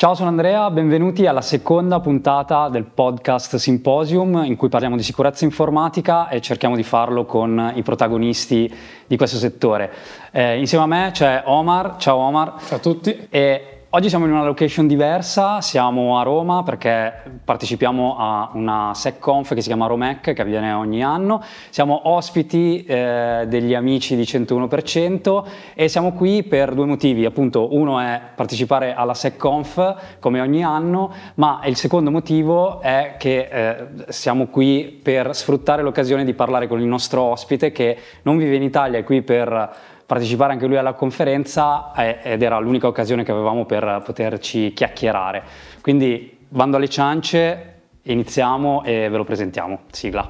Ciao, sono Andrea, benvenuti alla seconda puntata del podcast Symposium in cui parliamo di sicurezza informatica e cerchiamo di farlo con i protagonisti di questo settore. Eh, insieme a me c'è Omar, ciao Omar. Ciao a tutti. E Oggi siamo in una location diversa, siamo a Roma perché partecipiamo a una SecConf che si chiama Romec che avviene ogni anno, siamo ospiti eh, degli amici di 101% e siamo qui per due motivi, appunto uno è partecipare alla SecConf come ogni anno, ma il secondo motivo è che eh, siamo qui per sfruttare l'occasione di parlare con il nostro ospite che non vive in Italia, è qui per partecipare anche lui alla conferenza eh, ed era l'unica occasione che avevamo per poterci chiacchierare. Quindi bando alle ciance, iniziamo e ve lo presentiamo. Sigla.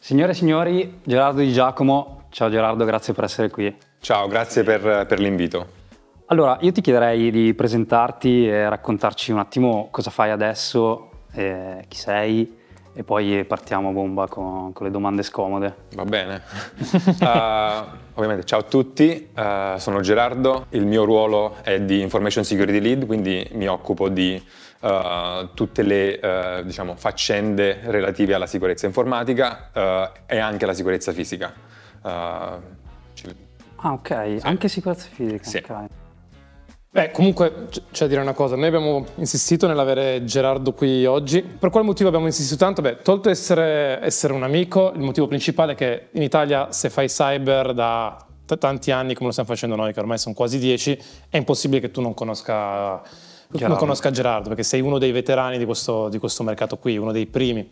Signore e signori, Gerardo Di Giacomo, ciao Gerardo, grazie per essere qui. Ciao, grazie per, per l'invito. Allora, io ti chiederei di presentarti e raccontarci un attimo cosa fai adesso, eh, chi sei e poi partiamo a bomba con, con, le domande scomode. Va bene. uh, ovviamente ciao a tutti, uh, sono Gerardo, il mio ruolo è di Information Security Lead, quindi mi occupo di Uh, tutte le uh, diciamo, faccende relative alla sicurezza informatica uh, e anche alla sicurezza fisica. ah ok, sì. anche sicurezza fisica. Sì. Okay. Beh, comunque c'è da dire una cosa, noi abbiamo insistito nell'avere Gerardo qui oggi. Per quale motivo abbiamo insistito tanto? Beh, tolto essere, essere un amico, il motivo principale è che in Italia se fai cyber da t- tanti anni come lo stiamo facendo noi, che ormai sono quasi dieci, è impossibile che tu non conosca Gerardo. non conosca Gerardo, perché sei uno dei veterani di questo, di questo mercato qui, uno dei primi.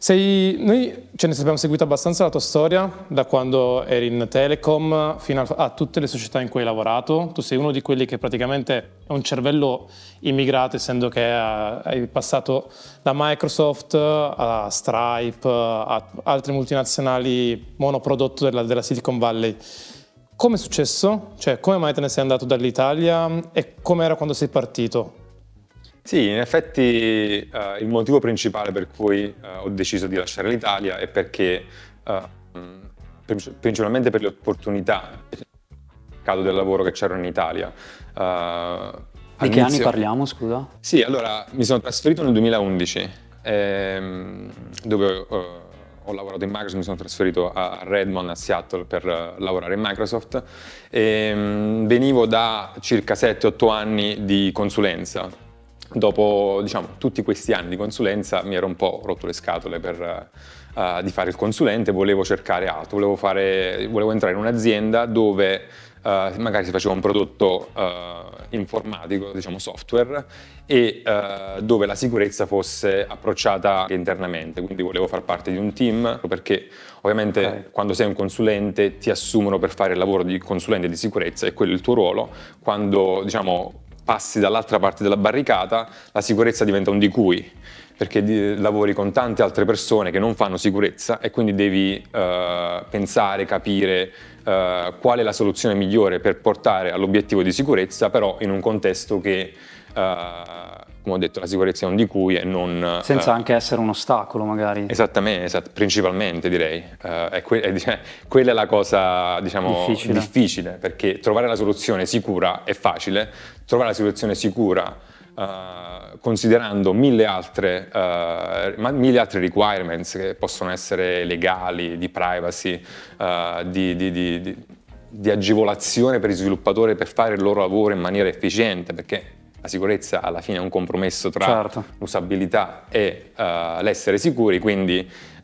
Sei, noi ce ne abbiamo seguito abbastanza la tua storia, da quando eri in Telecom fino a, a, tutte le società in cui hai lavorato. Tu sei uno di quelli che praticamente è un cervello immigrato, essendo che eh, hai passato da Microsoft a Stripe, a altre multinazionali monoprodotto della, della Silicon Valley. Come è successo? Cioè, come mai te ne sei andato dall'Italia e come era quando sei partito? Sì, in effetti uh, il motivo principale per cui uh, ho deciso di lasciare l'Italia è perché, uh, principalmente per le opportunità mercato del lavoro che c'era in Italia. di che anni parliamo, scusa? Sì, allora mi sono trasferito nel 2011, ehm, dove ho lavorato in Microsoft, mi sono trasferito a Redmond, a Seattle, per uh, lavorare in Microsoft. E, um, venivo da circa 7-8 anni di consulenza dopo diciamo, tutti questi anni di consulenza mi ero un po' rotto le scatole per, uh, di fare il consulente, volevo cercare altro, volevo, fare, volevo entrare in un'azienda dove uh, magari si faceva un prodotto uh, informatico, diciamo software, e dove la sicurezza fosse approcciata internamente, quindi volevo far parte di un team perché ovviamente okay. quando sei un consulente ti assumono per fare il lavoro di consulente di sicurezza e quello è il tuo ruolo, quando diciamo passi dall'altra parte della barricata, la sicurezza diventa un di cui, perché lavori con tante altre persone che non fanno sicurezza e quindi devi eh, pensare, capire eh, qual è la soluzione migliore per portare all'obiettivo di sicurezza, però in un contesto che eh, come ho detto, la sicurezza è un di cui e non... Eh, Senza eh, anche essere un ostacolo magari. Esattamente, esatt- principalmente direi. Eh, è que- è, quella è la cosa, diciamo, difficile. difficile, perché trovare la soluzione sicura è facile, trovare la soluzione sicura... Uh, considerando mille altre, uh, mille altre, requirements che possono essere legali, di privacy, uh, di, di, di, di agevolazione per gli sviluppatori per fare il loro lavoro in maniera efficiente, perché la sicurezza alla fine è un compromesso tra certo. l'usabilità e uh, l'essere sicuri, quindi uh,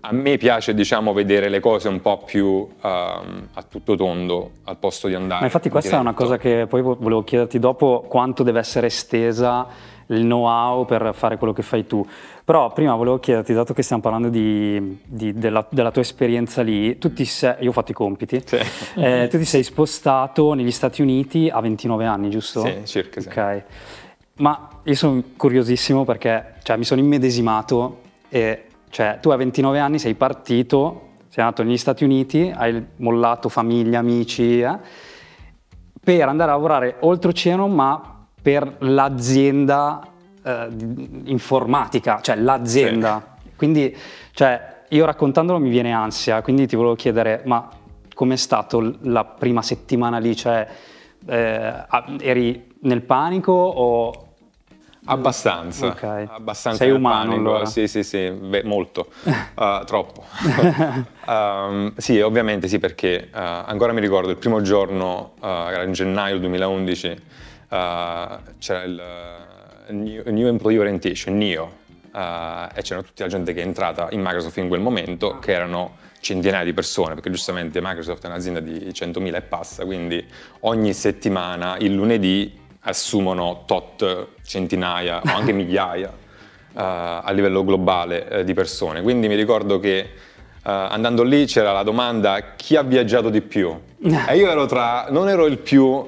a me piace diciamo, vedere le cose un po' più uh, a tutto tondo al posto di andare. Ma infatti questa diretto. è una cosa che poi volevo chiederti dopo quanto deve essere estesa il know-how per fare quello che fai tu. Però prima volevo chiederti, dato che stiamo parlando di, di, della, della, tua esperienza lì, tu sei, io ho fatto i compiti, sì. eh, tu ti sei spostato negli Stati Uniti a 29 anni, giusto? Sì, circa. Sì. Ok. Ma io sono curiosissimo perché cioè, mi sono immedesimato e cioè, tu a 29 anni sei partito, sei andato negli Stati Uniti, hai mollato famiglia, amici, eh, per andare a lavorare oltreoceano, ma per l'azienda eh, informatica, cioè l'azienda. Sì. Quindi, cioè, io raccontandolo mi viene ansia, quindi ti volevo chiedere, ma com'è stato la prima settimana lì? Cioè, eh, eri nel panico o... Abbastanza, okay. abbastanza Sei umano panico, allora. sì sì sì, Beh, molto, uh, troppo. um, sì, ovviamente sì perché uh, ancora mi ricordo il primo giorno, uh, era in gennaio 2011, eh, c'era il new, new Employee Orientation, NEO, Uh, e c'era tutta la gente che è entrata in Microsoft in quel momento, che erano centinaia di persone, perché giustamente Microsoft è un'azienda di 100.000 e passa, quindi ogni settimana, il lunedì, assumono tot centinaia o anche migliaia uh, a livello globale uh, di persone. Quindi mi ricordo che eh, andando lì c'era la domanda chi ha viaggiato di più? E io ero tra, non ero il più, uh,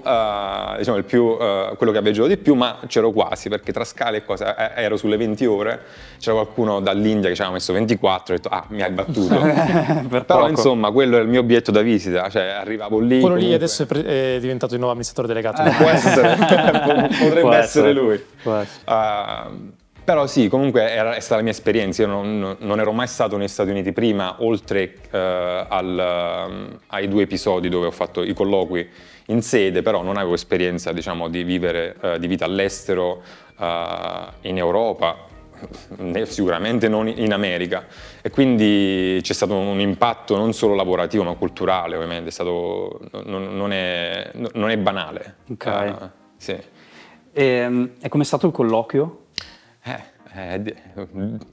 diciamo, il più uh, quello che ha viaggiato di più, ma c'ero quasi, perché tra scale e cose, eh, ero sulle 20 ore, c'era qualcuno dall'India che ci aveva messo 24, e ho detto, ah, mi hai battuto. per Però poco. insomma, quello è il mio biglietto da visita, cioè arrivavo lì. Quello comunque... lì adesso è, pre- è, diventato il nuovo amministratore delegato. può essere, potrebbe può essere, essere lui. Può essere. Uh, però sì, comunque era, è stata la mia esperienza, io non, non, ero mai stato negli Stati Uniti prima, oltre uh, al, uh, ai due episodi dove ho fatto i colloqui in sede, però non avevo esperienza diciamo, di vivere uh, di vita all'estero, eh, in Europa, sicuramente non in America. E quindi c'è stato un impatto non solo lavorativo ma culturale ovviamente, è stato, non, non, è, non, è, banale. Ok. Sì. E, ehm, e com'è stato il colloquio? eh,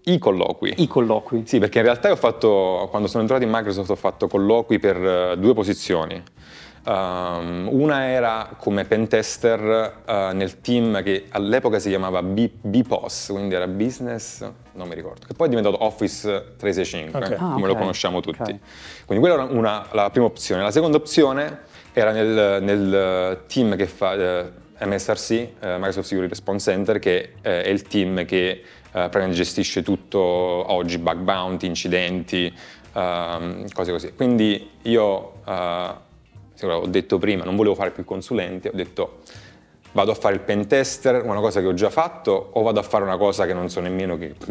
i colloqui. I colloqui. Sì, perché in realtà fatto, quando sono entrato in Microsoft ho fatto colloqui per eh, due posizioni. Um, una era come pentester uh, nel team che all'epoca si chiamava B- BPOS, quindi era Business, non mi ricordo, che poi è diventato Office 365, okay. Ah, come ah, okay. lo conosciamo tutti. Okay. Quindi quella era una, la prima opzione. La seconda opzione era nel, nel eh, team che fa... Eh, MSRC, eh, Microsoft Security Response Center, che eh, è il team che eh, gestisce tutto oggi, bug bounty, incidenti, ehm, cose così. Quindi io, eh, ho detto prima, non volevo fare più consulente, ho detto vado a fare il pen tester, una cosa che ho già fatto, o vado a fare una cosa che non so nemmeno che...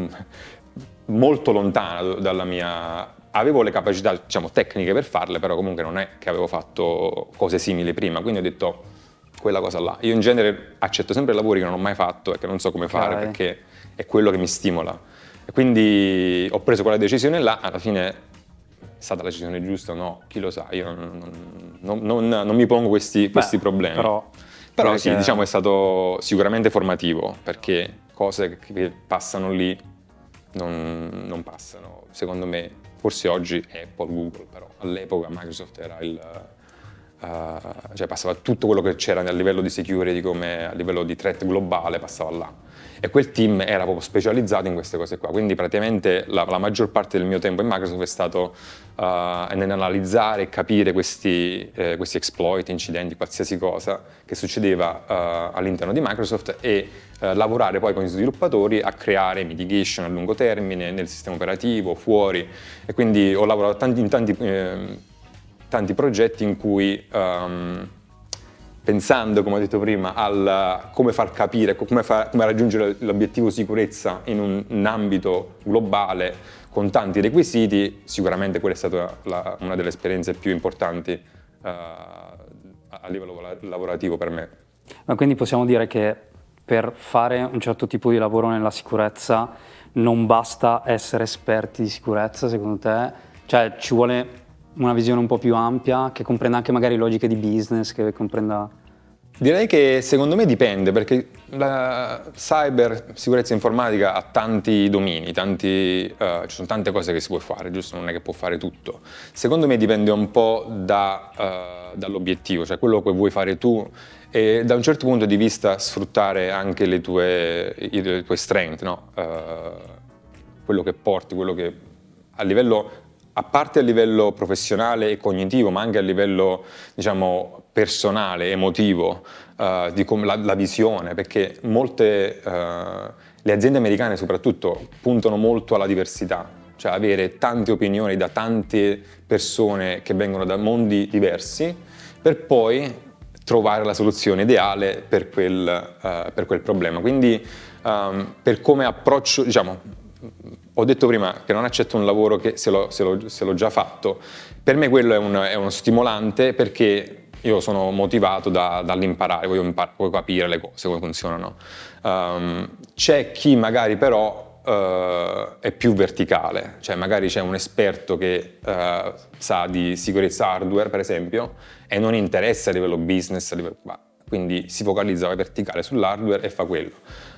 molto lontana dalla mia avevo le capacità diciamo, tecniche per farle, però comunque non è che avevo fatto cose simili prima, quindi ho detto quella cosa là. Io in genere accetto sempre lavori che non ho mai fatto e che non so come fare okay. perché è quello che mi stimola. E quindi ho preso quella decisione là, alla fine è stata la decisione giusta o no, chi lo sa, io non, non, non, non mi pongo questi, questi problemi. Però, però perché... sì, diciamo è stato sicuramente formativo perché cose che passano lì non, non, passano. Secondo me, forse oggi è Apple, Google, però all'epoca Microsoft era il, Uh, cioè passava tutto quello che c'era a livello di security come a livello di threat globale passava là e quel team era proprio specializzato in queste cose qua quindi praticamente la, la maggior parte del mio tempo in Microsoft è stato uh, eh, nell'analizzare e capire questi, eh, questi, exploit, incidenti, qualsiasi cosa che succedeva uh, all'interno di Microsoft e lavorare poi con gli sviluppatori a creare mitigation a lungo termine nel sistema operativo, fuori e quindi ho lavorato tanti, in tanti eh, tanti progetti in cui um, pensando, come ho detto prima, al come far capire, come, far, come raggiungere l'obiettivo sicurezza in un, un, ambito globale con tanti requisiti, sicuramente quella è stata la, una delle esperienze più importanti uh, a livello lavorativo per me. Ma quindi possiamo dire che per fare un certo tipo di lavoro nella sicurezza non basta essere esperti di sicurezza, secondo te? Cioè ci vuole una visione un po' più ampia, che comprenda anche magari logiche di business, che comprenda... Direi che secondo me dipende, perché la cyber sicurezza informatica ha tanti domini, tanti, uh, ci sono tante cose che si può fare, giusto? Non è che può fare tutto. Secondo me dipende un po' da, uh, dall'obiettivo, cioè quello che vuoi fare tu e da un certo punto di vista sfruttare anche le tue, le tue strength, no? uh, quello che porti, quello che a livello a parte a livello professionale e cognitivo, ma anche a livello diciamo, personale, emotivo, uh, di com- la, la, visione, perché molte, uh, le aziende americane soprattutto puntano molto alla diversità, cioè avere tante opinioni da tante persone che vengono da mondi diversi, per poi trovare la soluzione ideale per quel, uh, per quel problema. Quindi um, per come approccio, diciamo, ho detto prima che non accetto un lavoro che se l'ho, se l'ho, se l'ho già fatto. Per me quello è, un, è uno stimolante perché io sono motivato da, dall'imparare, voglio, impar- voglio, capire le cose, come funzionano. Um, c'è chi magari però uh, è più verticale, cioè magari c'è un esperto che uh, sa di sicurezza hardware, per esempio, e non interessa a livello business, a livello... quindi si focalizza verticale sull'hardware e fa quello.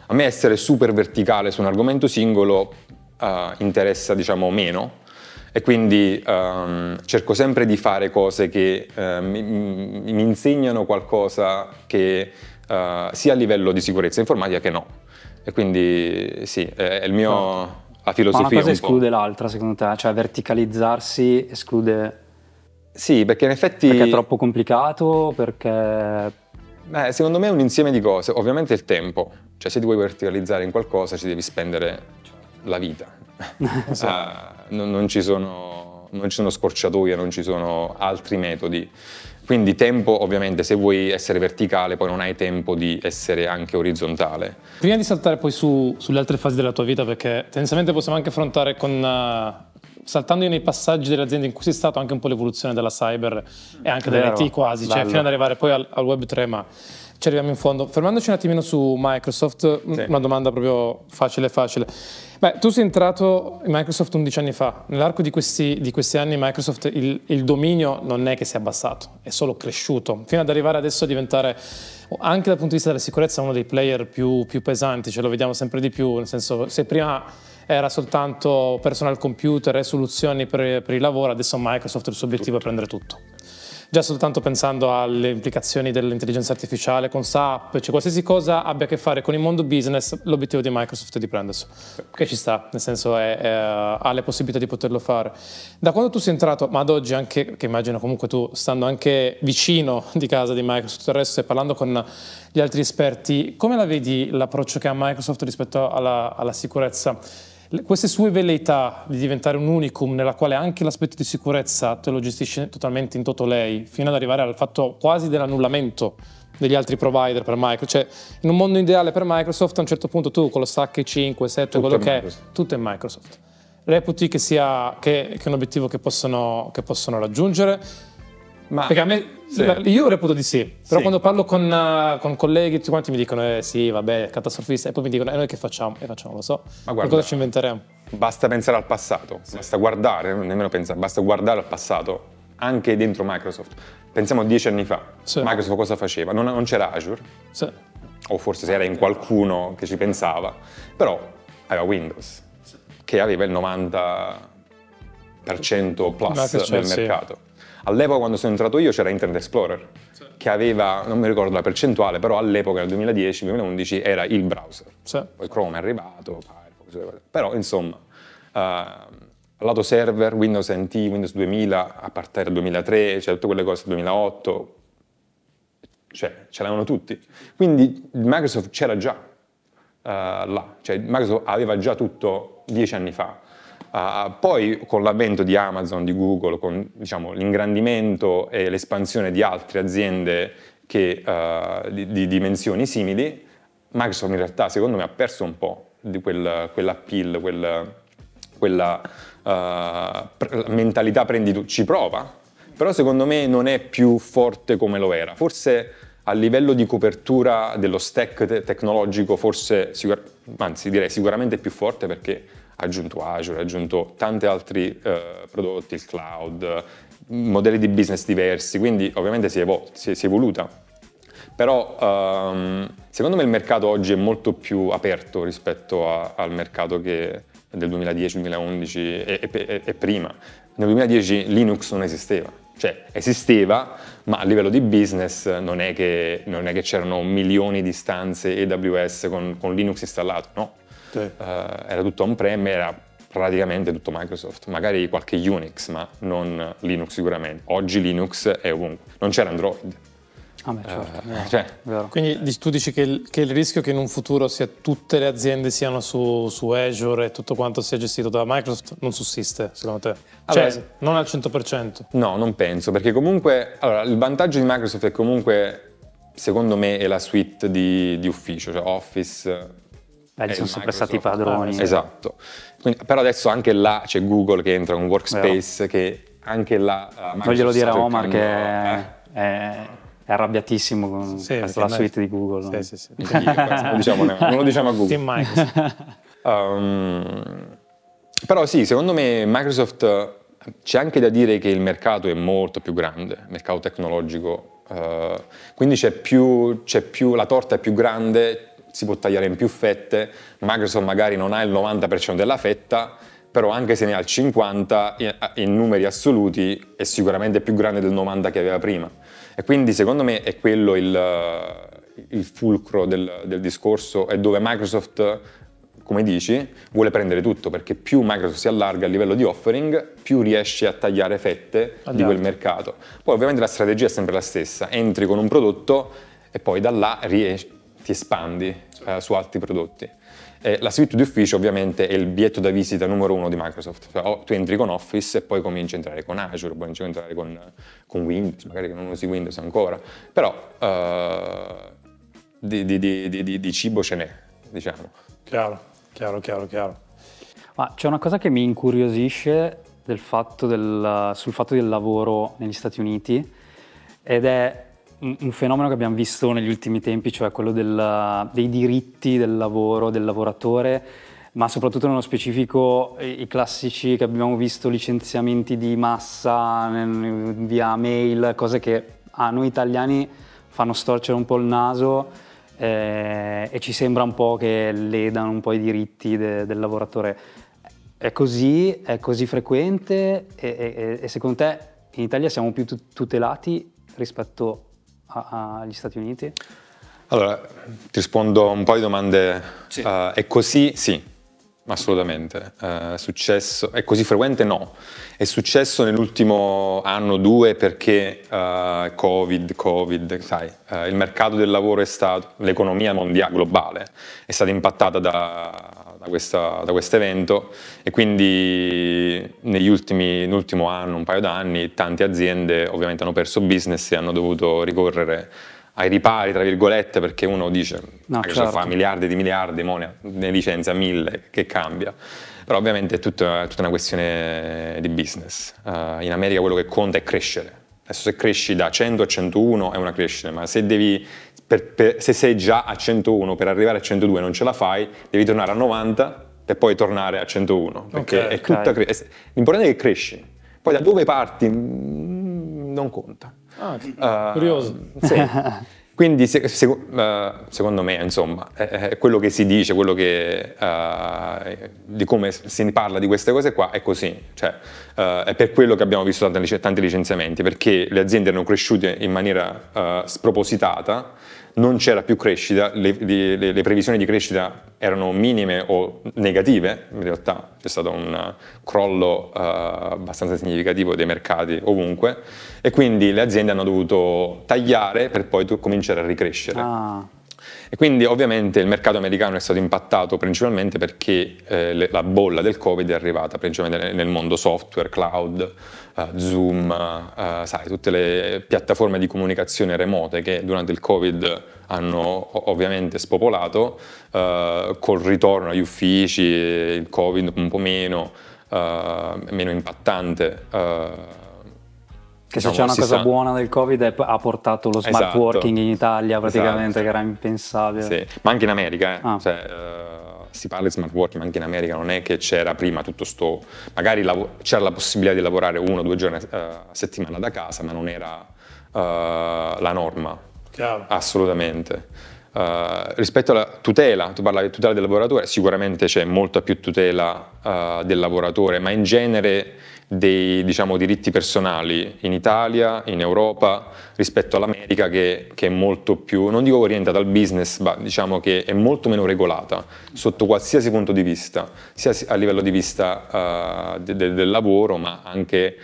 A me essere super verticale su un argomento singolo uh, interessa diciamo meno e quindi um, cerco sempre di fare cose che uh, mi, mi, insegnano qualcosa che uh, sia a livello di sicurezza informatica che no. E quindi sì, è, il mio... Certo. La filosofia Ma una cosa un esclude l'altra secondo te? Cioè verticalizzarsi esclude... Sì, perché in effetti... Perché è troppo complicato? Perché... Beh, secondo me è un insieme di cose. Ovviamente il tempo. Cioè se ti vuoi verticalizzare in qualcosa ci devi spendere la vita. uh, non, non, ci sono, non, ci sono, scorciatoie, non ci sono altri metodi. Quindi tempo, ovviamente, se vuoi essere verticale, poi non hai tempo di essere anche orizzontale. Prima di saltare poi su, sulle altre fasi della tua vita, perché tendenzialmente possiamo anche affrontare con... Uh, saltando nei passaggi delle aziende in cui sei stato, anche un po' l'evoluzione della cyber e anche dell'IT quasi, cioè Bello. cioè fino ad arrivare poi al, al Web3, ma ci arriviamo in fondo. Fermandoci un attimino su Microsoft, mm, sì. una domanda proprio facile, facile. Beh, tu sei entrato in Microsoft 11 anni fa. Nell'arco di questi, di questi anni Microsoft il, il, dominio non è che si è abbassato, è solo cresciuto, fino ad arrivare adesso a diventare, anche dal punto di vista della sicurezza, uno dei player più, più pesanti, ce lo vediamo sempre di più, nel senso se prima era soltanto personal computer e soluzioni per, per, il lavoro, adesso Microsoft il suo obiettivo tutto. è prendere tutto già soltanto pensando alle implicazioni dell'intelligenza artificiale con SAP, cioè qualsiasi cosa abbia a che fare con il mondo business, l'obiettivo di Microsoft è di prenderselo, che ci sta, nel senso è, è, ha le possibilità di poterlo fare. Da quando tu sei entrato, ma ad oggi anche, che immagino comunque tu, stando anche vicino di casa di Microsoft, tutto il resto e parlando con gli altri esperti, come la vedi l'approccio che ha Microsoft rispetto alla, alla sicurezza? queste sue velleità di diventare un unicum nella quale anche l'aspetto di sicurezza te lo gestisce totalmente in toto lei, fino ad arrivare al fatto quasi dell'annullamento degli altri provider per Microsoft, cioè in un mondo ideale per Microsoft a un certo punto tu con lo stack 5, 7, tutto quello che è, tutto è Microsoft. Reputi che sia che, che è un obiettivo che possono, che possono raggiungere, ma Perché a me, sì. io reputo di sì, però sì. quando parlo con, uh, con, colleghi tutti quanti mi dicono eh sì vabbè catastrofista e poi mi dicono e eh, noi che facciamo? E facciamo lo so, ma guarda, cosa ci inventeremo? Basta pensare al passato, sì. basta guardare, nemmeno pensare, basta guardare al passato anche dentro Microsoft. Pensiamo a dieci anni fa, Microsoft cosa faceva? Non, non c'era Azure, o forse se era in qualcuno che ci pensava, però aveva Windows, che aveva il 90% plus del mercato All'epoca quando sono entrato io c'era Internet Explorer, sì. che aveva, non mi ricordo la percentuale, però all'epoca nel 2010-2011 era il browser. Sì. Poi Chrome è arrivato, Firefox, però insomma, uh, lato server, Windows NT, Windows 2000, a partire dal 2003, cioè tutte quelle cose, 2008, cioè ce l'avevano tutti. Quindi Microsoft c'era già uh, là, cioè Microsoft aveva già tutto dieci anni fa. Uh, poi con l'avvento di Amazon, di Google, con diciamo, l'ingrandimento e l'espansione di altre aziende che, uh, di, di, dimensioni simili, Microsoft in realtà secondo me ha perso un po' di quel, quell'appeal, quel, quella uh, eh, pre- mentalità prendito, ci prova, però secondo me non è più forte come lo era. Forse a livello di copertura dello stack te- tecnologico, forse, sicur- anzi direi sicuramente più forte perché aggiunto Azure, ha aggiunto tanti altri eh, prodotti, il cloud, modelli di business diversi, quindi ovviamente si, evo- si, si è evoluta. Però ehm, secondo me il mercato oggi è molto più aperto rispetto a, al mercato del 2010-2011 e, e, e prima. Nel 2010 Linux non esisteva, cioè esisteva, ma a livello di business non è che, non è che c'erano milioni di stanze AWS con, con Linux installato, no, sì. eh, era tutto on-prem, era praticamente tutto Microsoft, magari qualche Unix, ma non Linux sicuramente. Oggi Linux è ovunque, non c'era Android. Ah beh, certo, eh, vero, cioè. vero. Quindi tu dici che il, che il rischio è che in un futuro sia, tutte le aziende siano su, su, Azure e tutto quanto sia gestito da Microsoft non sussiste, secondo te? Allora, ah, cioè, non al 100%? No, non penso, perché comunque allora, il vantaggio di Microsoft è comunque, secondo me, è la suite di, di ufficio, cioè Office, Beh, eh, sono sempre stati padroni. Eh, esatto. Quindi, però adesso anche là c'è Google che entra in un workspace Vero. che anche là... non eh, glielo dire a Omar che è, eh. è, è arrabbiatissimo con, sì, con sì, la suite di Google. Sì, sì, sì. non, lo diciamo, non lo diciamo a Google. Team Um, però sì, secondo me Microsoft c'è anche da dire che il mercato è molto più grande, il mercato tecnologico, uh, quindi c'è più, c'è più, la torta è più grande, si può tagliare in più fette, Microsoft magari non ha il 90% della fetta, però anche se ne ha il 50 in numeri assoluti è sicuramente più grande del 90 che aveva prima. E quindi secondo me è quello il, il fulcro del, del discorso è dove Microsoft, come dici, vuole prendere tutto, perché più Microsoft si allarga a livello di offering, più riesce a tagliare fette Andiamo. di quel mercato. Poi ovviamente la strategia è sempre la stessa, entri con un prodotto e poi da là riesci ti espandi eh, su altri prodotti. Eh, la suite di ufficio ovviamente è il bietto da visita numero uno di Microsoft. Cioè, o tu entri con Office e poi cominci a entrare con Azure, poi cominci a entrare con, con Windows, magari che non usi Windows ancora, però eh, di, di, di, di, cibo ce n'è, diciamo. Chiaro, chiaro, chiaro, chiaro. Ma c'è una cosa che mi incuriosisce del fatto del, sul fatto del lavoro negli Stati Uniti ed è un fenomeno che abbiamo visto negli ultimi tempi, cioè quello della, dei diritti del lavoro, del lavoratore, ma soprattutto nello specifico i, i classici che abbiamo visto, licenziamenti di massa via mail, cose che a noi italiani fanno storcere un po' il naso eh, e ci sembra un po' che ledano un po' i diritti de, del lavoratore. È così, è così frequente e, e, e secondo te in Italia siamo più tutelati rispetto a agli Stati Uniti? Allora, ti rispondo a un po' di domande. Sì. Uh, è così? Sì, assolutamente. Uh, successo, è così frequente? No. È successo nell'ultimo anno o due perché uh, Covid, Covid, sai, il mercato del lavoro è stato, l'economia mondiale, globale, è stata impattata da, da questo evento e quindi negli ultimi, nell'ultimo anno, un paio d'anni, tante aziende ovviamente hanno perso business e hanno dovuto ricorrere ai ripari, tra virgolette, perché uno dice no, che certo. fa miliardi di miliardi, mo ne, licenza mille, che cambia. Però ovviamente è tutta, è tutta una questione di business. Uh, in America quello che conta è crescere. Adesso se cresci da 100 a 101 è una crescita, ma se devi per, per, se sei già a 101 per arrivare a 102 non ce la fai, devi tornare a 90 e poi tornare a 101. Perché okay, è tutta okay. l'importante è che cresci. Poi da dove parti mm, non conta. Ah, uh, curioso. Sì. Quindi se, se, uh, secondo me, insomma, è, è, quello che si dice, quello che, uh, di come si parla di queste cose qua è così. Cioè, è per quello che abbiamo visto tanti, tanti, licenziamenti, perché le aziende erano cresciute in maniera spropositata non c'era più crescita, le, le, le, previsioni di crescita erano minime o negative, in realtà c'è stato un eh, crollo eh, abbastanza significativo dei mercati ovunque e quindi le aziende hanno dovuto tagliare per poi cominciare a ricrescere. Ah. E quindi ovviamente il mercato americano è stato impattato principalmente perché eh, le, la bolla del Covid è arrivata principalmente nel mondo software, cloud, uh, Zoom, uh, sai, tutte le piattaforme di comunicazione remote che durante il Covid hanno ovviamente spopolato, uh, col ritorno agli uffici, il Covid un po' meno, meno impattante che se diciamo, c'è una cosa sa... buona del Covid è, ha portato lo smart esatto. working in Italia esatto. praticamente, esatto. che era impensabile. Sì. Ma anche in America, eh. ah. cioè, uh, si parla di smart working, ma anche in America non è che c'era prima tutto sto... Magari lav- c'era la possibilità di lavorare uno o due giorni uh, a settimana da casa, ma non era uh, la norma. Chiaro. Assolutamente. Uh, rispetto alla tutela, tu parlavi di tutela del lavoratore, sicuramente c'è molta più tutela uh, del lavoratore, ma in genere dei diciamo, diritti personali in Italia, in Europa, rispetto all'America che, che, è molto più, non dico orientata al business, ma diciamo che è molto meno regolata sotto qualsiasi punto di vista, sia a livello di vista uh, de, de, del lavoro, ma anche,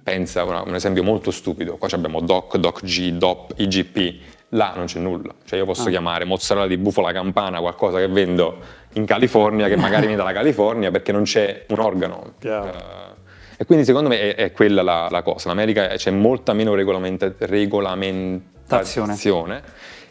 pensa, una, un esempio molto stupido, qua abbiamo DOC, DOCG, DOP, IGP, là non c'è nulla. Cioè io posso ah. chiamare mozzarella di bufala campana, qualcosa che vendo in California, che magari viene dalla California, perché non c'è un organo. Chiaro. Uh, e quindi secondo me è, è quella la, la cosa, in America c'è molta meno regolamenta- regolamentazione. Tazione.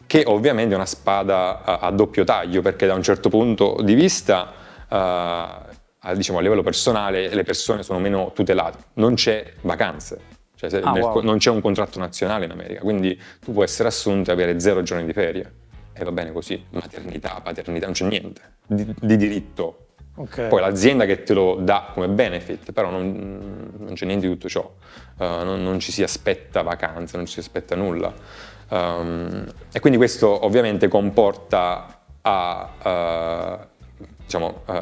che ovviamente è una spada a, a, doppio taglio, perché da un certo punto di vista, uh, diciamo, a livello personale, le persone sono meno tutelate, non c'è vacanze, cioè, ah, nel, wow. non c'è un contratto nazionale in America, quindi tu puoi essere assunto e avere zero giorni di ferie. E va bene così, maternità, paternità, non c'è niente di, di diritto Okay. Poi l'azienda che te lo dà come benefit, però non, non c'è niente di tutto ciò, uh, non, non, ci si aspetta vacanze, non ci si aspetta nulla. Um, e quindi questo ovviamente comporta a, uh, diciamo, uh,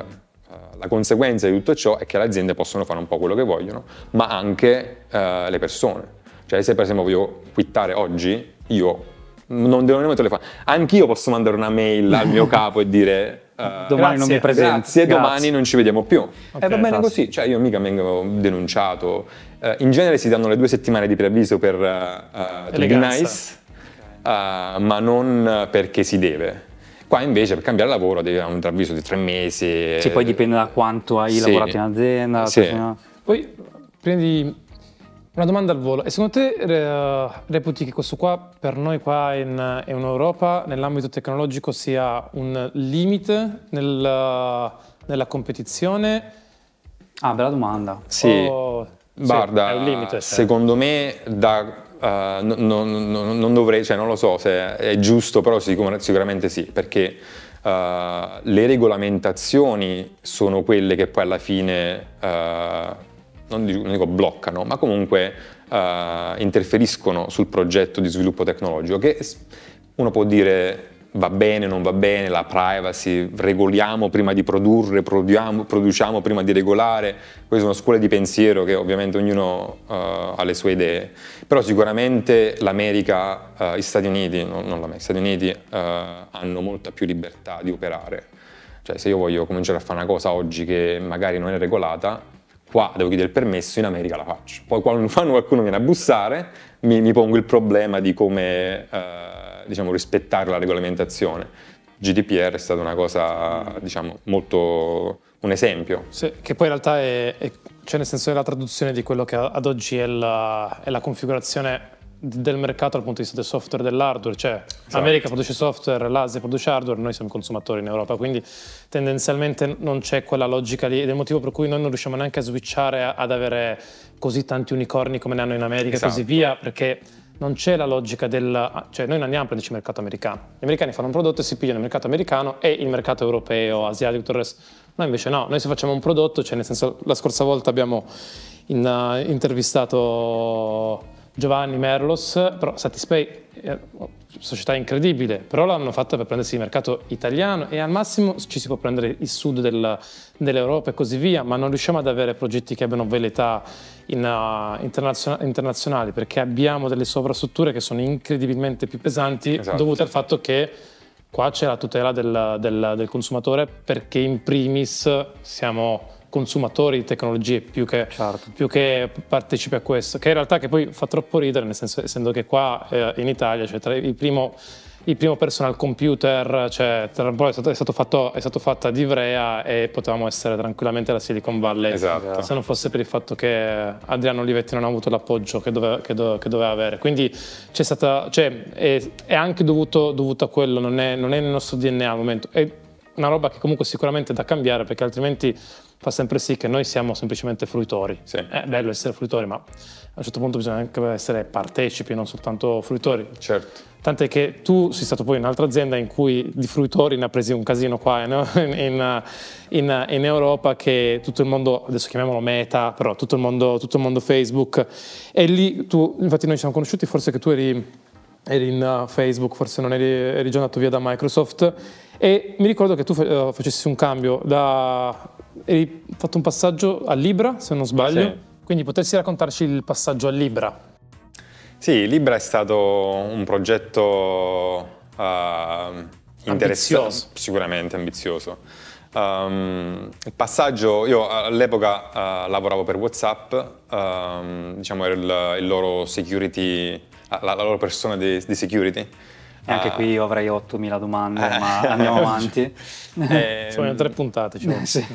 la conseguenza di tutto ciò è che le aziende possono fare un po' quello che vogliono, ma anche le persone. Cioè se per esempio voglio quittare oggi, io non devo nemmeno telefonare. Anch'io posso mandare una mail al mio capo e dire eh, domani grazie, non mi presenti. Grazie, grazie, domani non ci vediamo più. Eh, okay, e va bene tassi. così, cioè io mica vengo denunciato. Uh, in genere si danno le due settimane di preavviso per uh, uh, nice, okay. ma non perché si deve. Qua invece per cambiare lavoro devi avere un preavviso di tre mesi. Sì, poi dipende da quanto hai sì. lavorato in azienda. Sì. Poi prendi una domanda al volo. E secondo te eh, reputi che questo qua per noi qua in, in Europa nell'ambito tecnologico sia un limite nel, nella competizione? Ah, bella domanda. Sì. O... Guarda, sì, limite, cioè. secondo me da Uh, eh, non, non, non, dovrei, cioè non lo so se è giusto, però sicuramente sì, perché uh, le regolamentazioni sono quelle che poi alla fine uh, non dico bloccano, ma comunque eh, interferiscono sul progetto di sviluppo tecnologico che uno può dire va bene, non va bene, la privacy, regoliamo prima di produrre, produciamo prima di regolare, queste sono scuole di pensiero che ovviamente ognuno uh, ha le sue idee, però sicuramente l'America, uh, gli Stati Uniti, no, non l'America, gli Stati Uniti uh, hanno molta più libertà di operare, cioè se io voglio cominciare a fare una cosa oggi che magari non è regolata, qua devo chiedere il permesso, in America la faccio. Poi quando qualcuno viene a bussare, mi, mi pongo il problema di come eh, diciamo, rispettare la regolamentazione. GDPR è stata una cosa, diciamo, molto un esempio. Sì, che poi in realtà è, è cioè nel senso è la traduzione di quello che ad oggi è la, è la configurazione del mercato dal punto di vista del software e dell'hardware, cioè esatto. America produce software, l'Asia produce hardware, noi siamo consumatori in Europa, quindi tendenzialmente non c'è quella logica lì ed è il motivo per cui noi non riusciamo neanche a switchare ad avere così tanti unicorni come ne hanno in America esatto. e così esatto. via, perché non c'è la logica del... cioè noi non andiamo a prenderci il mercato americano, gli americani fanno un prodotto e si pigliano il mercato americano e il mercato europeo, asiatico, tutto il resto. Noi invece no, noi se facciamo un prodotto, cioè nel senso la scorsa volta abbiamo in, uh, intervistato Giovanni Merlos, però Satispay è una società incredibile, però l'hanno fatta per prendersi il mercato italiano e al massimo ci si può prendere il sud del, dell'Europa e così via, ma non riusciamo ad avere progetti che abbiano velità in, uh, internazionali, internazionali perché abbiamo delle sovrastrutture che sono incredibilmente più pesanti esatto. dovute al fatto che qua c'è la tutela del, del, del consumatore perché in primis siamo consumatori di tecnologie più che, certo. più che partecipi a questo, che in realtà che poi fa troppo ridere, nel senso essendo che qua eh, in Italia cioè, tra il primo il primo personal computer, cioè tra un po' è stato, è stato, fatto, è stato fatto ad Ivrea e potevamo essere tranquillamente alla Silicon Valley. Esatto. Se non fosse per il fatto che Adriano Olivetti non ha avuto l'appoggio che doveva, che doveva, che doveva avere. Quindi c'è stata, cioè, è, è anche dovuto, dovuto, a quello, non è, non è nel nostro DNA al momento. È una roba che comunque sicuramente è da cambiare perché altrimenti fa sempre sì che noi siamo semplicemente fruitori. Sì. È bello essere fruitori, ma a un certo punto bisogna anche essere partecipi, non soltanto fruitori. Certo. Tant'è che tu sei stato poi in un'altra azienda in cui di fruitori ne ha presi un casino qua eh, no? in, in, in, Europa che tutto il mondo, adesso chiamiamolo Meta, però tutto il, mondo, tutto il mondo, Facebook. E lì tu, infatti noi ci siamo conosciuti, forse che tu eri, eri in uh, Facebook, forse non eri, eri già andato via da Microsoft. E mi ricordo che tu uh, facessi un cambio da hai fatto un passaggio a Libra, se non sbaglio, sì. quindi potresti raccontarci il passaggio a Libra? Sì, Libra è stato un progetto uh, ehm, interessante, ambizioso. sicuramente ambizioso. Um, il passaggio, io all'epoca uh, lavoravo per Whatsapp, um, diciamo era il, il, loro security, la, la loro persona di, di security. E anche qui io avrei 8.000 domande, eh, ma andiamo avanti. Eh, Sono tre puntate, ci eh, vuole. Sì.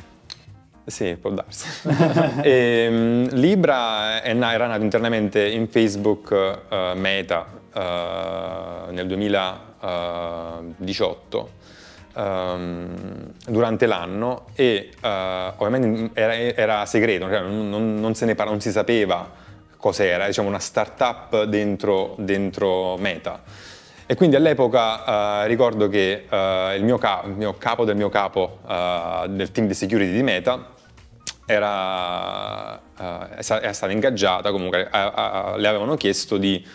Sì, può darsi. e, ehm, Libra è era nato internamente in Facebook uh, Meta uh, nel 2018. Um, eh, ehm, durante l'anno e uh, ovviamente era, era segreto, cioè non, non, se ne parla, non si sapeva cos'era, diciamo una startup dentro, dentro Meta. E quindi all'epoca uh, ricordo che uh, il, mio ca- il, mio capo del mio capo uh, del team di security di Meta era, eh, era stata ingaggiata, comunque eh, eh, le avevano chiesto di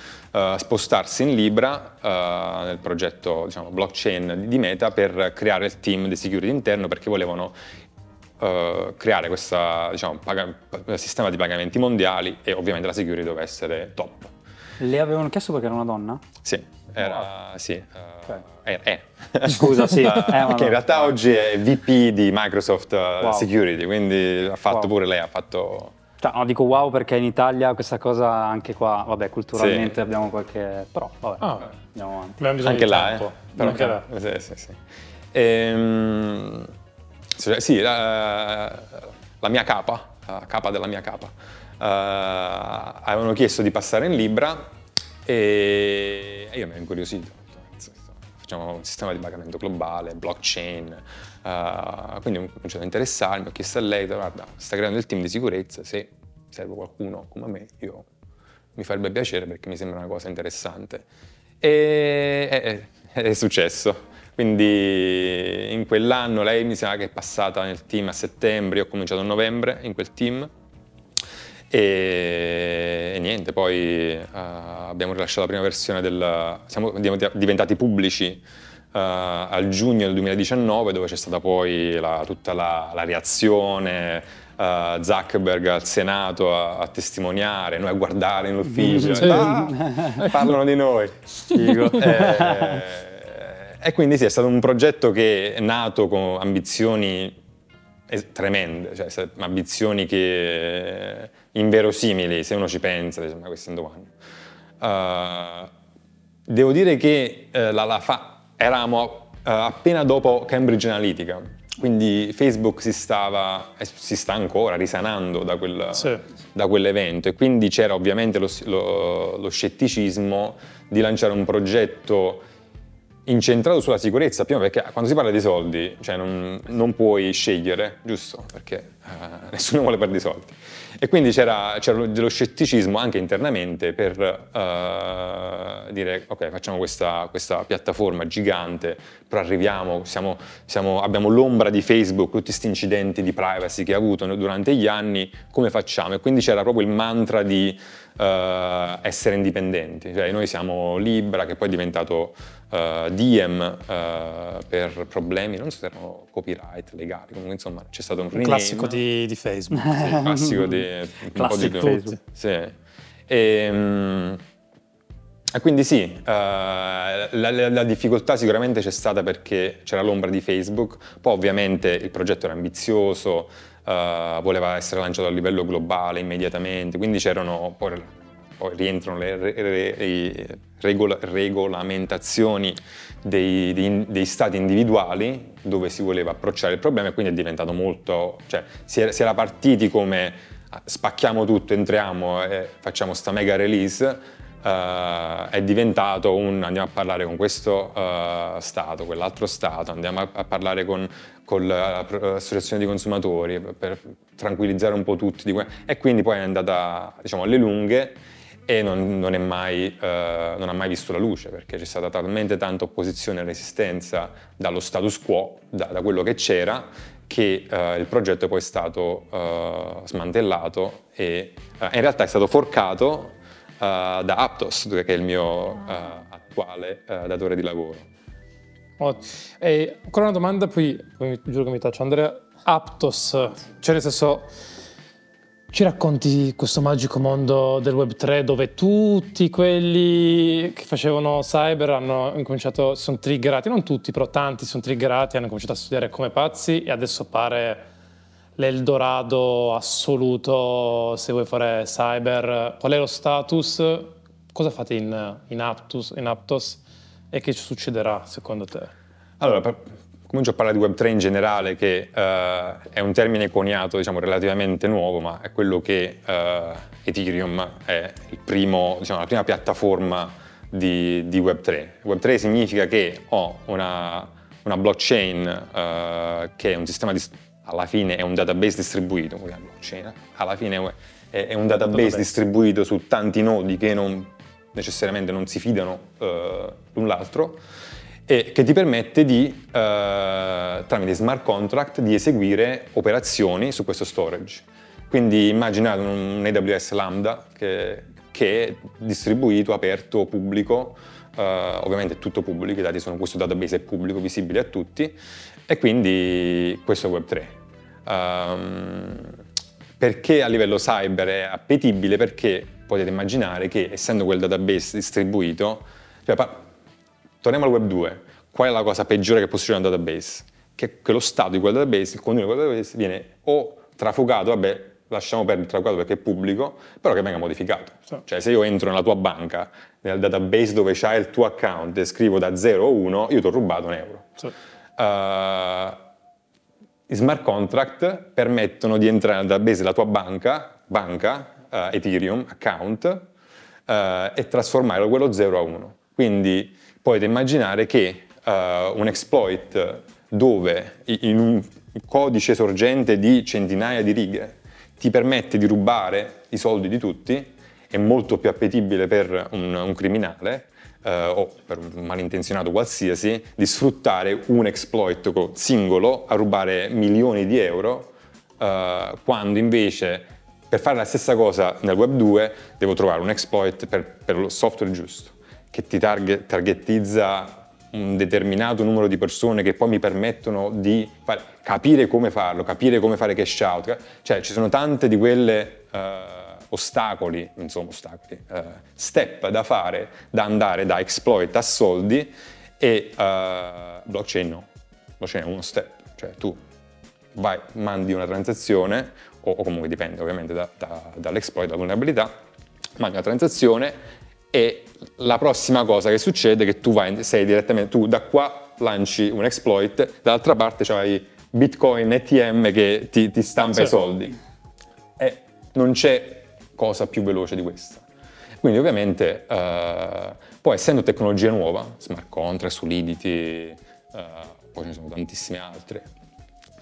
spostarsi in Libra nel progetto diciamo, blockchain di Meta per creare il team di security interno perché volevano Uh, creare questo diciamo, sistema di pagamenti mondiali e ovviamente la security doveva essere top. Le avevano chiesto perché era una donna? Sì. Era, sì, uh, era, era. Scusa, sì. uh, che in realtà oggi è VP di Microsoft eh, wow. Security, quindi ha fatto wow. pure lei, ha fatto... no, dico wow perché in Italia questa cosa anche qua, vabbè, culturalmente sì. abbiamo qualche... però vabbè, ah. andiamo avanti. Abbiamo bisogno anche di là, tempo. Eh. Però anche là. Sì, sì, sì. Ehm, cioè, sì, la, la, mia capa, la capa della mia capa, uh, avevano chiesto di passare in Libra e, e io mi ero incuriosito. Facciamo un sistema di pagamento globale, blockchain. Uh, quindi ho cominciato a interessarmi, ho chiesto a lei, guarda, sta creando il team di sicurezza, se serve qualcuno come me, io mi farebbe piacere perché mi sembra una cosa interessante. E è, è successo. Quindi in quell'anno lei mi sa che è passata nel team a settembre, io ho cominciato a novembre in quel team e, e niente, poi uh, abbiamo rilasciato la prima versione del... siamo diventati pubblici uh, al giugno del 2019 dove c'è stata poi la, tutta la, la reazione, Uh, Zuckerberg al Senato a, a, testimoniare, noi a guardare in ufficio, sì. ah, parlano di noi. e, e, quindi sì, è stato un progetto che è nato con ambizioni tremende, cioè ambizioni che eh, inverosimili, se uno ci pensa, dice, ma questi Andovan. Uh, eh, devo dire che uh, la, la fa, eravamo uh, appena dopo Cambridge Analytica, quindi Facebook si stava, eh, si sta ancora risanando da, quel, sì. da quell'evento e quindi c'era ovviamente lo, lo, lo scetticismo di lanciare un progetto incentrato sulla sicurezza prima perché quando si parla di soldi cioè non, non puoi scegliere, giusto? Perché eh, nessuno vuole perdere i soldi. E quindi c'era, dello scetticismo anche internamente per eh, dire ok facciamo questa, questa, piattaforma gigante, però arriviamo, siamo, siamo, abbiamo l'ombra di Facebook, tutti questi incidenti di privacy che ha avuto durante gli anni, come facciamo? E quindi c'era proprio il mantra di eh, essere indipendenti. Cioè, noi siamo Libra, che poi è diventato eh, Diem eh, per problemi, non so se erano copyright, legali, comunque insomma c'è stato un, un classico di, di Facebook. Sì, classico di, un Classic di Facebook. Sì. Ehm, e, mm, quindi sì, uh, la, la, la, difficoltà sicuramente c'è stata perché c'era l'ombra di Facebook, poi ovviamente il progetto era ambizioso, eh, voleva essere lanciato a livello globale immediatamente, quindi c'erano poi, poi rientrano le, le, le regol, regolamentazioni dei, dei, dei, stati individuali dove si voleva approcciare il problema e quindi è diventato molto, cioè si era, si era partiti come ah, spacchiamo tutto, entriamo e facciamo sta mega release Uh, è diventato un andiamo a parlare con questo uh, Stato, quell'altro Stato, andiamo a, a parlare con, con l'associazione di consumatori per, tranquillizzare un po' tutti e quindi poi è andata diciamo, alle lunghe e non, non, mai, uh, non, ha mai visto la luce perché c'è stata talmente tanta opposizione e resistenza dallo status quo, da, da quello che c'era, che il progetto è poi stato smantellato e in realtà è stato forcato eh, da Aptos, che è il mio ah. eh, attuale eh, datore di lavoro. E ancora una domanda, poi mi, giuro che mi taccio Andrea. Aptos, cioè nel senso, ci racconti questo magico mondo del Web3 dove tutti quelli che facevano cyber hanno incominciato, sono triggerati, non tutti, però tanti sono triggerati, hanno cominciato a studiare come pazzi e adesso pare l'Eldorado assoluto se vuoi fare cyber? Qual è lo status? Cosa fate in, in, Aptus, in Aptos e che ci succederà secondo te? Allora, per, comincio a parlare di Web3 in generale, che uh, è un termine coniato, diciamo, relativamente nuovo, ma è quello che uh, Ethereum è primo, diciamo, la prima piattaforma di, di, Web3. Web3 significa che ho una, una blockchain uh, che è un sistema di alla fine è un database distribuito, quella blockchain, alla fine è, è un database, distribuito su tanti nodi che non, necessariamente non si fidano eh, l'un l'altro e che ti permette di, eh, tramite smart contract, di eseguire operazioni su questo storage. Quindi immaginate un, un AWS Lambda che, che, è distribuito, aperto, pubblico, eh, ovviamente è tutto pubblico, i dati sono questo database è pubblico, visibile a tutti, e quindi questo è Web3. Um, perché a livello cyber è appetibile? Perché potete immaginare che essendo quel database distribuito, cioè, torniamo al web 2, qual è la cosa peggiore che può succedere a un database? Che, che, lo stato di quel database, il contenuto di quel database viene o trafugato, vabbè lasciamo perdere il trafugato perché è pubblico, però che venga modificato. Sì. Cioè se io entro nella tua banca, nel database dove c'hai il tuo account e scrivo da 0 a 1, io ti ho rubato un euro. Sì. Uh, i smart contract permettono di entrare nel database della tua banca, banca uh, Ethereum, account, uh, e trasformare quello 0 a 1. Quindi potete immaginare che uh, un exploit dove in un codice sorgente di centinaia di righe ti permette di rubare i soldi di tutti, è molto più appetibile per un, un criminale, eh, o per un malintenzionato qualsiasi, di sfruttare un exploit singolo a rubare milioni di euro, eh, quando invece per fare la stessa cosa nel Web 2 devo trovare un exploit per, per lo software giusto, che ti target, targetizza un determinato numero di persone che poi mi permettono di fare, capire come farlo, capire come fare cash out. Cioè ci sono tante di quelle... Eh, ostacoli, insomma ostacoli, uh, step da fare, da andare da exploit a soldi e uh, blockchain no. Blockchain è uno step, cioè tu vai, mandi una transazione o, o comunque dipende ovviamente da, da, dall'exploit, dalla vulnerabilità, mandi una transazione e la prossima cosa che succede è che tu vai, sei direttamente, tu da qua lanci un exploit, dall'altra parte c'hai Bitcoin ETM che ti, ti stampa i soldi. E non c'è cosa più veloce di questa. Quindi ovviamente eh, poi essendo tecnologia nuova, smart contract, Solidity, eh, poi ce ne sono tantissime altre,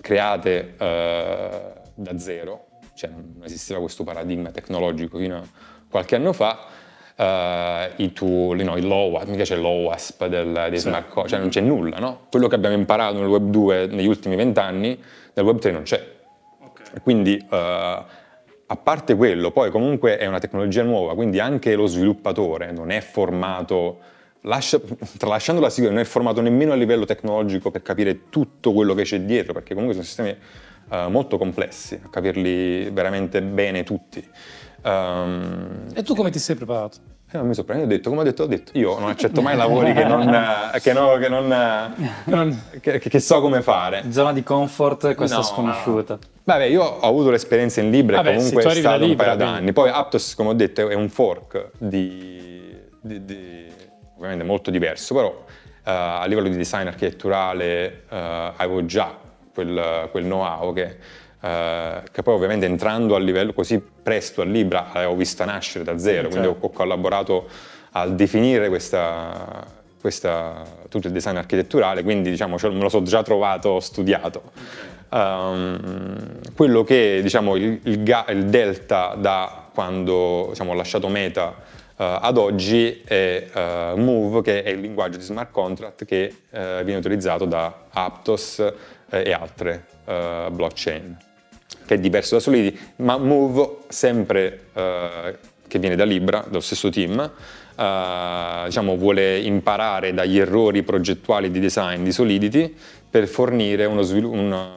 create eh, da zero, cioè non esisteva questo paradigma tecnologico fino a qualche anno fa, Uh, i tool, no, l'OWASP, mi piace l'OWASP del, dei sì. smart contract, cioè non c'è nulla, no? Quello che abbiamo imparato nel Web 2 negli ultimi vent'anni, nel Web 3 non c'è. Okay. Quindi uh, a parte quello, poi comunque è una tecnologia nuova, quindi anche lo sviluppatore non è formato, lascia, tralasciando la sigla, non è formato nemmeno a livello tecnologico per capire tutto quello che c'è dietro, perché comunque sono sistemi uh, molto complessi, a capirli veramente bene tutti. Um, e tu come ti sei preparato? prima ah, mi sorprende, ho detto come ho detto, ho detto, io non accetto mai lavori che non, che, no, che, non che, che, so come fare. Zona di comfort, questa no. sconosciuta. Vabbè, io ho avuto l'esperienza in Libre, Vabbè, comunque è stato un paio d'anni. Poi Aptos, come ho detto, è un fork di, di, di ovviamente molto diverso, però uh, a livello di design architetturale uh, avevo già quel, quel know-how che eh, che poi ovviamente entrando a livello così presto a Libra l'avevo eh, vista nascere da zero, eh, quindi ho, certo. ho collaborato a definire questa, questa, tutto il design architetturale, quindi diciamo, me lo so già trovato, studiato. Um, quello che diciamo, il, il, il, delta da quando diciamo, ho lasciato Meta uh, ad oggi è uh, Move, che è il linguaggio di smart contract che uh, viene utilizzato da Aptos e altre blockchain che è diverso da Solidity, ma Move sempre eh, che viene da Libra, dallo stesso team, eh, diciamo, vuole imparare dagli errori progettuali di design di Solidity per fornire svilu- una,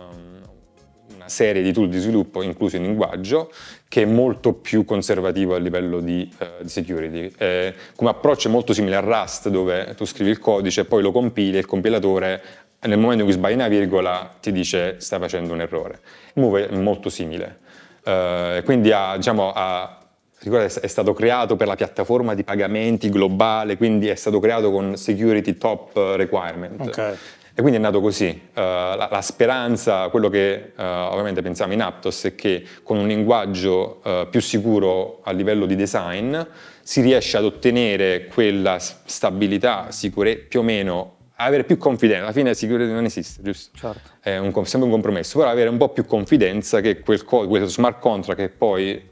una, serie di tool di sviluppo, incluso il linguaggio, che è molto più conservativo a livello di, eh, di security. Eh, come approccio è molto simile a Rust, dove tu scrivi il codice, poi lo compili e il compilatore nel momento in cui sbagli una virgola ti dice stai facendo un errore. Il move è molto simile, uh, quindi ha, diciamo, ha, è stato creato per la piattaforma di pagamenti globale, quindi è stato creato con security top eh, requirement. Okay. E quindi è nato così. Uh, la, la, speranza, quello che uh, ovviamente pensiamo in Aptos, è che con un linguaggio uh, più sicuro a livello di design si riesce ad ottenere quella stabilità, sicure, più o meno avere più confidenza, alla fine sicurezza non esiste, giusto? Certo. È un, sempre un compromesso, però avere un po' più confidenza che quel co- questo smart contract che poi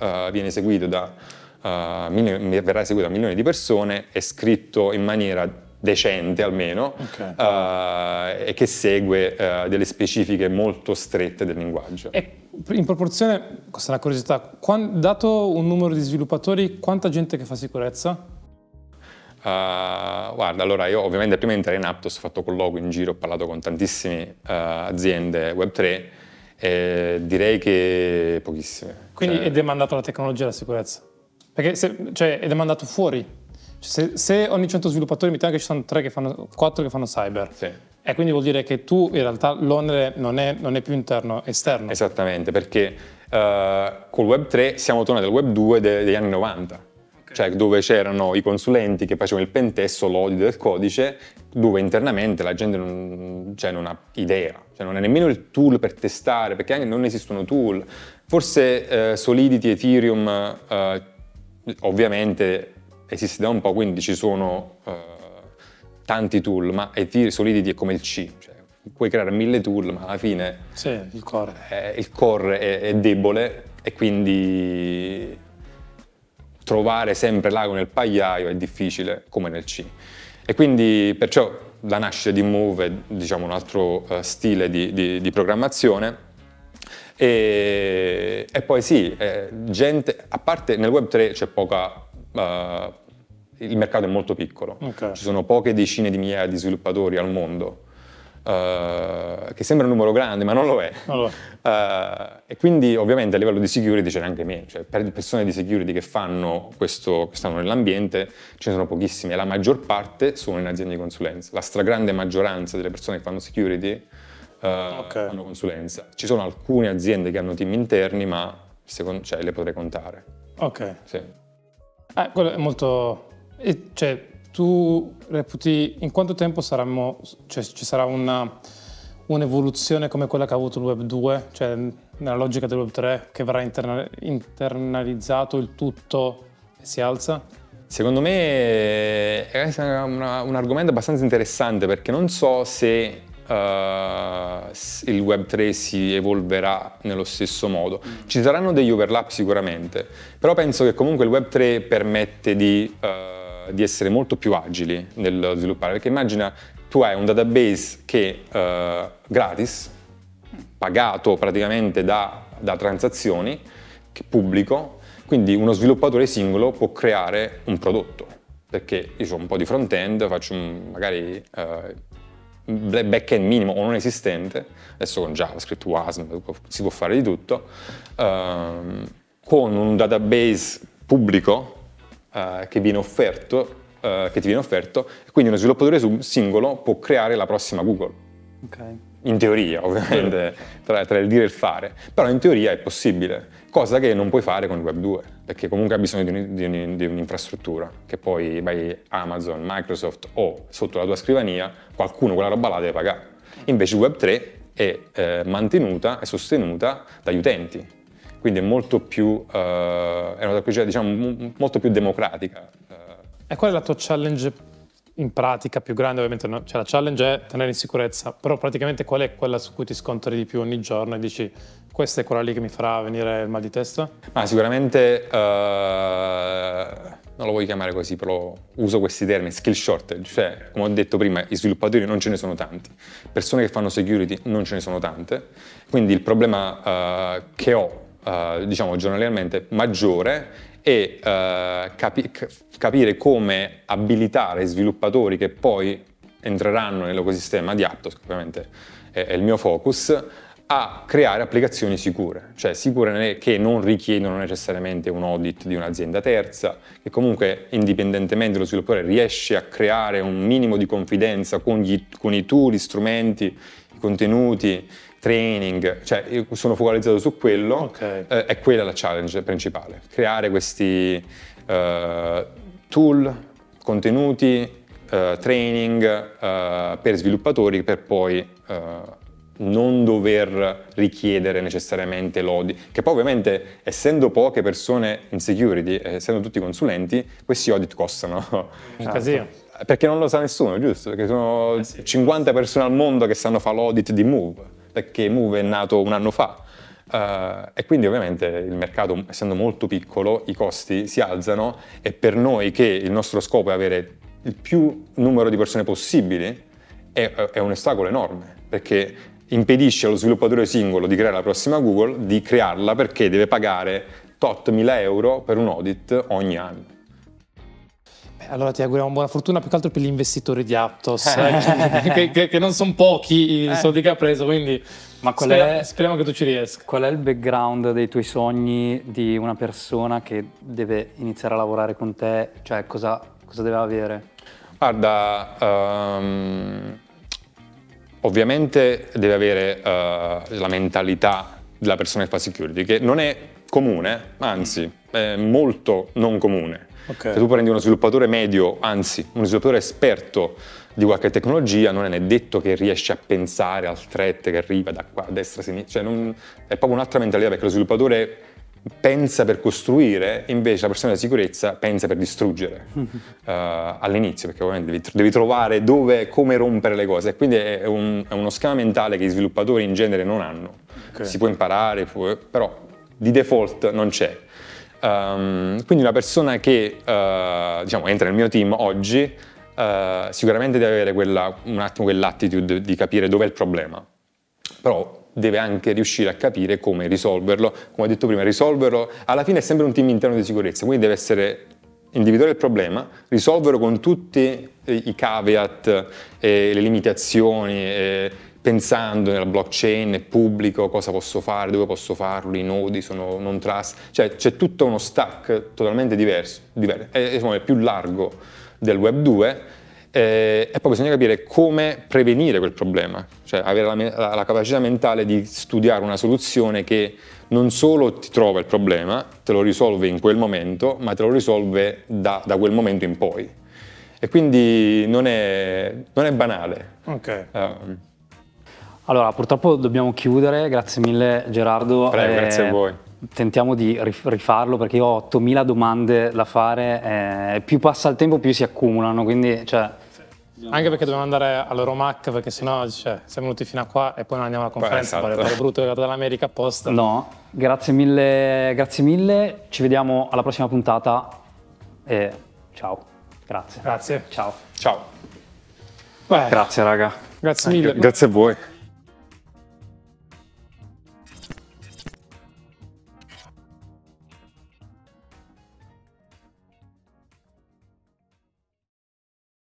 uh, viene eseguito da, uh, eh, milioni, verrà eseguito da milioni di persone è scritto in maniera decente almeno okay. uh, e che segue delle specifiche molto strette del linguaggio. E in proporzione, questa è una curiosità, quando, dato un numero di sviluppatori, quanta gente che fa sicurezza? Uh, guarda, allora io ovviamente prima di entrare in Aptos ho fatto colloqui in giro, ho parlato con tantissime uh, aziende Web3 e direi che pochissime. Quindi cioè... è demandato la tecnologia e la sicurezza? Perché se, cioè, è demandato fuori? Cioè, se, se, ogni 100 sviluppatori mi pare che ci sono 3 che fanno, 4 che fanno cyber. Sì. E quindi vuol dire che tu in realtà l'onere non è, non è più interno, è esterno. Esattamente, perché uh, col Web3 siamo tornati al Web2 de, degli anni 90 okay. cioè dove c'erano i consulenti che facevano il pentest l'odio del codice, dove internamente la gente non, cioè, non ha idea, cioè, non ha nemmeno il tool per testare, perché anche non esistono tool. Forse eh, Solidity, Ethereum, eh, ovviamente esiste da un po', quindi ci sono eh, tanti tool, ma Ethereum, Solidity è come il C, cioè, puoi creare mille tool, ma alla fine sì, il core, è, eh, il core è, è debole e quindi trovare sempre l'ago nel pagliaio è difficile come nel C. E quindi perciò la nascita di Move è diciamo, un altro uh, stile di, di, di programmazione. E, e, poi sì, eh, gente, a parte nel Web 3 c'è poca... Uh, il mercato è molto piccolo, okay. ci sono poche decine di migliaia di sviluppatori al mondo eh, che sembra un numero grande, ma non lo è. Non lo è. Uh, e quindi ovviamente a livello di security c'era anche meno, cioè per persone di security che fanno questo, che stanno nell'ambiente ce ne sono pochissime, la maggior parte sono in aziende di consulenza, la stragrande maggioranza delle persone che fanno security uh, okay. fanno consulenza. Ci sono alcune aziende che hanno team interni, ma secondo, cioè, le potrei contare. Ok. Sì. Ah, quello è molto... Cioè, tu reputi in quanto tempo saremmo, cioè, ci sarà una, un'evoluzione come quella che ha avuto il Web 2, cioè nella logica del Web 3 che verrà interna- internalizzato il tutto e si alza? Secondo me eh, è un argomento abbastanza interessante perché non so se uh, il Web3 si evolverà nello stesso modo. Ci saranno degli overlap sicuramente, però penso che comunque il Web3 permette di, uh, di essere molto più agili nel sviluppare, perché immagina tu hai un database che uh, gratis, pagato praticamente da, da transazioni, pubblico, quindi uno sviluppatore singolo può creare un prodotto, perché io ho un po' di front-end, faccio un, magari eh, backend minimo o non esistente, adesso con JavaScript, WASM si può fare di tutto, ehm, con un database pubblico eh, che viene offerto, eh, che ti viene offerto, e quindi uno sviluppatore singolo può creare la prossima Google. Okay in teoria ovviamente, tra, tra, il dire e il fare, però in teoria è possibile, cosa che non puoi fare con il Web 2, perché comunque ha bisogno di, un, di un'infrastruttura, che poi vai Amazon, Microsoft o sotto la tua scrivania qualcuno quella roba la deve pagare. Invece il Web 3 è eh, mantenuta e sostenuta dagli utenti, quindi è molto più, eh, è una tecnologia diciamo, molto più democratica. E qual è la tua challenge in pratica più grande ovviamente, no? cioè la challenge è tenere in sicurezza, però praticamente qual è quella su cui ti scontri di più ogni giorno e dici questa è quella lì che mi farà venire il mal di testa? Ma sicuramente, uh, non lo voglio chiamare così, però uso questi termini, skill shortage, cioè come ho detto prima i sviluppatori non ce ne sono tanti, persone che fanno security non ce ne sono tante, quindi il problema uh, che ho uh, diciamo giornalmente maggiore e eh, capi- capire come abilitare sviluppatori che poi entreranno nell'ecosistema di Aptos, che ovviamente è, è il mio focus, a creare applicazioni sicure, cioè sicure che non richiedono necessariamente un audit di un'azienda terza, che comunque indipendentemente dallo sviluppatore riesce a creare un minimo di confidenza con, gli, con i tool, gli strumenti, i contenuti, training, cioè sono focalizzato su quello, okay. eh, è quella la challenge principale, creare questi eh, tool, contenuti, eh, training eh, per sviluppatori per poi eh, non dover richiedere necessariamente lodi, che poi ovviamente essendo poche persone in security, eh, essendo tutti consulenti, questi audit costano. Un casino. Perché non lo sa nessuno, giusto? Perché sono eh sì, 50 persone al mondo che sanno fare l'audit di Move perché Move è nato un anno fa. Uh, e quindi ovviamente il mercato, essendo molto piccolo, i costi si alzano e per noi che il nostro scopo è avere il più numero di persone possibili, è, è un ostacolo enorme, perché impedisce allo sviluppatore singolo di creare la prossima Google di crearla perché deve pagare tot mila euro per un audit ogni anno allora ti auguriamo buona fortuna più che altro per gli investitori di Aptos, eh. eh che, che, che, non sono pochi i eh. soldi che ha preso, quindi Ma spera, è, speriamo che tu ci riesca. Qual è il background dei tuoi sogni di una persona che deve iniziare a lavorare con te? Cioè cosa, cosa deve avere? Guarda, um, ovviamente deve avere uh, la mentalità della persona che fa security, che non è comune, anzi è molto non comune Okay. Se tu prendi uno sviluppatore medio, anzi uno sviluppatore esperto di qualche tecnologia, non è detto che riesci a pensare al threat che arriva da qua, a destra, a sinistra, cioè non, è proprio un'altra mentalità perché lo sviluppatore pensa per costruire, invece la persona di sicurezza pensa per distruggere uh, all'inizio, perché ovviamente devi, devi trovare dove, come rompere le cose. quindi è, un, è, uno schema mentale che i sviluppatori in genere non hanno. Okay. Si può imparare, può, però di default non c'è. Um, quindi una persona che uh, diciamo, entra nel mio team oggi uh, sicuramente deve avere quella, un attimo quell'attitude di capire dov'è il problema, però deve anche riuscire a capire come risolverlo. Come ho detto prima, risolverlo alla fine è sempre un team interno di sicurezza, quindi deve essere individuare il problema, risolverlo con tutti i caveat, e le limitazioni. E pensando nella blockchain, pubblico, cosa posso fare, dove posso farlo, i nodi sono non trust, cioè c'è tutto uno stack totalmente diverso, diverso è, è più largo del web 2 eh, e poi bisogna capire come prevenire quel problema, cioè avere la, la, la, capacità mentale di studiare una soluzione che non solo ti trova il problema, te lo risolve in quel momento, ma te lo risolve da, da quel momento in poi. E quindi non è, non è banale. Okay. Um, allora, purtroppo dobbiamo chiudere, grazie mille Gerardo. Prego, eh, grazie a voi. Tentiamo di rifarlo perché io ho 8.000 domande da fare, eh, più passa il tempo più si accumulano, quindi cioè, anche perché dobbiamo andare all'Euromac, perché sennò cioè, siamo venuti fino a qua e poi non andiamo alla conferenza, Beh, esatto. pare brutto legato dall'America apposta. No, grazie mille, grazie mille, ci vediamo alla prossima puntata e ciao, grazie. Grazie. Ciao. Ciao. Beh, grazie raga. Grazie mille. Grazie a voi.